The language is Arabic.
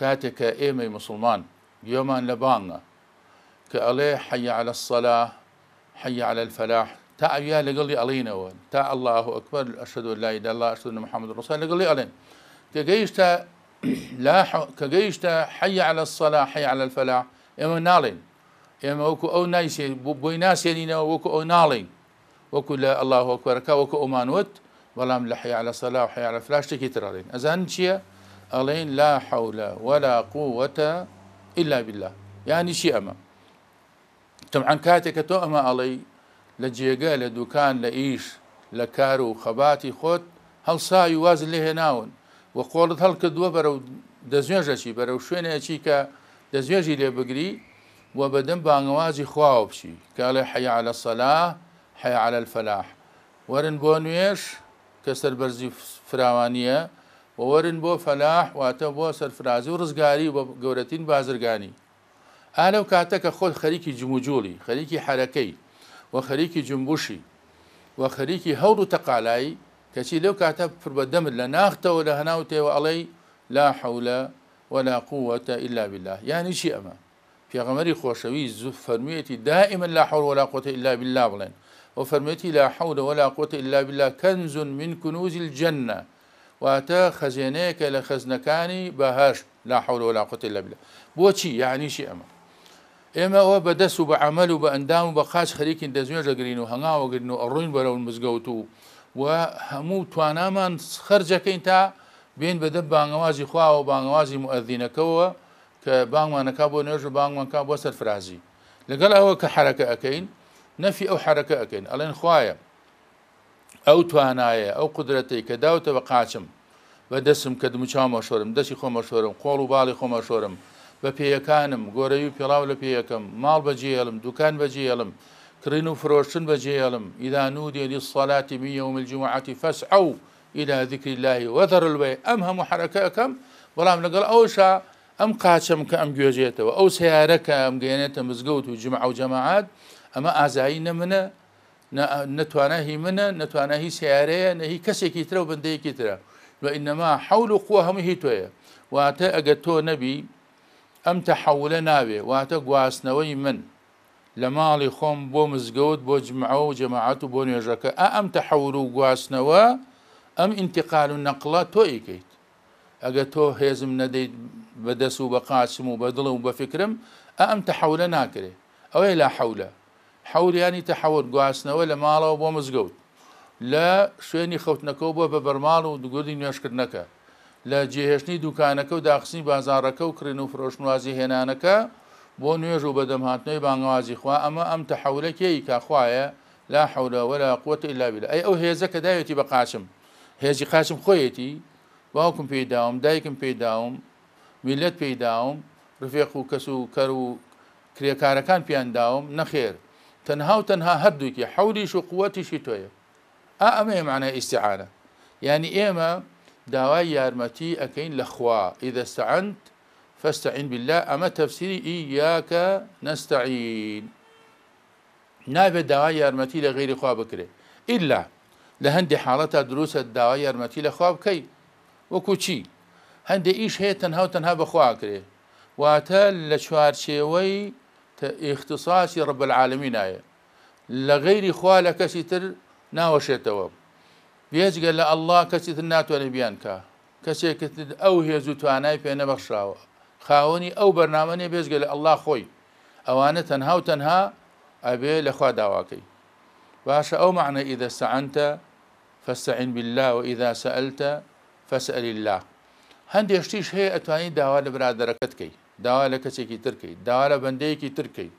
كاتك ايمي مسلمان يوما لبانا كالي حي على الصلاة حي على الفلاح تا يا لقل علينا وان تا الله اكبر اشهد ان لا اله الا الله اشهد ان محمد رسول الله لقل علينا علينا تا لا تا حي على الصلاة حي على الفلاح يوما نالين يوما وكو او نايسي بوي ناسي نينا وكو او نالين وكو لا الله اكبر كا وكو امانوت ولام لحي على الصلاة وحي على الفلاح تكيتر علينا اذا انت شيا ألين لا حول ولا قوة إلا بالله يعني شيء أما عن كاتك تو أما ألي لجيقا لدوكان لإيش لكارو خباتي خود هل ساي واز له ناون وقولت هل كدوا برو دزوجة شي برو شوين أشي كا دزوجة لي بقري وبدن بانوازي خواب شي قال حي على الصلاة حي على الفلاح ورن بونويش كسر برزي فراوانيه وورن بو فلاح واتا بو سەرفرازی و ڕزگاری بە گەورەترین بازرگانی ئالەو کاتە کە خۆت خەریکی جموجۆلی خەریکی حرەکەی و خەریکی جمبوشی و خەریکی هەور و تەقالایی کەچی لەو کاتە پربەدەمت لە ناختەوە لە هەناو تێوە لا حول ولا قوة إلا بالله يعني شيء أما في غمري خوشوي فرميتي دائما لا حول ولا قوة إلا بالله بلين وفرميتي لا حول ولا قوة إلا بالله كنز من كنوز الجنة واتا خزينيك لخزنكاني بهاش لا حول ولا قوة الا بالله بوشي يعني شي أما إما هو بدس بە عمل و خريك ئەندام و بە خاچ أروين دەزوێژەگرین و وهمو توانا ئەڕوین بەرە انتا بين بدب بانغوازي خواه وبانغوازي تا بێن كبانغ ما نكابو نرجو بانغ ما نكابو سرفرازي نوێژ و كحركة أكين نفي أو حركة أكين ألين ئەەکەین او توانایە ئەو قدرەتی کە داوتەوە قاچم بە دەسم کە دموچاومە شۆرم دەشی خۆمە شۆرم قۆڵ و باڵی خۆمە شۆرم بە پێیەکانم گۆرەوی و پێڵاو لە پێیەکەم ماڵ بەجێڵم دوکان بەجێڵم کرین و فرۆشتن بەجێڵم ئیدانود دێلی سڵاتی میە و مجموعاتی فەس ئەو ئیدا ذکری لای وەدەڕلوێ ئەم هەموو حرەکەەکەم بەڵام لەگەڵ ئەوشا ئەم قاچەم کە ئەم گوێژێتەوە ئەو سیارەکە ئەم گەێنێتە مزگەوت و جمع و جەماعات ئەمە ئازایی نەمنە نەتوانە هی منە نەتوانە هی سیارەیە نەهی کەسێکی ترە و بندەیەکی ترە و ئینەما حول و قووە هەموو هی تۆیە واتە ئەگە تۆ نەبی ئەم تەحولە ناوێ واتە گواستنەوەی من لە ماڵی خۆم بۆ مزگەوت بۆ جمعە و جەماعات و بۆ نوێژەکە ئەم تەحول و گواستنەوە ئەم انتقال و نەقڵە تۆیکەیت ئەگە تۆ هێزم نەدەیت بەدەست و بە قاسم و بەدڵم و بە فکرم ئەم تەحولە ناکرێ ئەوەی لا حولە حوریانی تەحەوت گواستنەوە لە ماڵەوە بۆ مزگەوت لە شوێنی خەوتنەکەەوە بۆ بە بەرماڵ و دوگوردی نوێشکردنەکە لە جێهێشتنی دوکانەکە و داخستنی بازارەکە و کرێن و فرۆشنوازی هێنانەکە بۆ نوێژ و بەدەمهاتنەوەی بانگوازی خوا ئەمە ئەم تەحولەکەی کاخواە لا حولەوە لە قوتە ئللاویل ئەی ئەو هێزە کە داوێتی بە قاچم هێزی قاچم خۆیەتی باوکم پێداوم دایکم پێداوم میلەت پێداوم ڕفێق و کەس و کەر و کرێکارەکان پیانداوم نەخێر تنها وتنها هدوك حولي شو قوتي شو توي ئا آه، معنى معنای يعني ینی ئێمە داوای یارمەتی ئەەکەین لە خوا ئیدە بالله أما تفسيري إياك نستعين نايف دواي يارمتي لغير خوا بكري إلا لهندي هەندی دروس الدواي يارمتي لخوا بكي وكوشي هندي إيش هي تنها وتنها بخوا تەنها و لشوار شوي اختصاصي رب العالمين آية لغير خوالة خوا لە کەسی تر ناوەشێتەوە بێجگە لە ئەله کەسی تر ناتوانێت بیان کە کەسێکت ئەو أو و توانای پێ نەبەخشراوە خاوەنی ئەو تنها بێزگە لە ئەله خۆی ئەوانە تەنها و تەنها ئەبێ لەخوا بالله وإذا سألت فاسأل الله هەندێشتیش هەیە ئەتوانی داوا لە برادەرەکەتکەی داوا لە کەسێکی ترکەی داوا لە بەندەیەکی ترکەی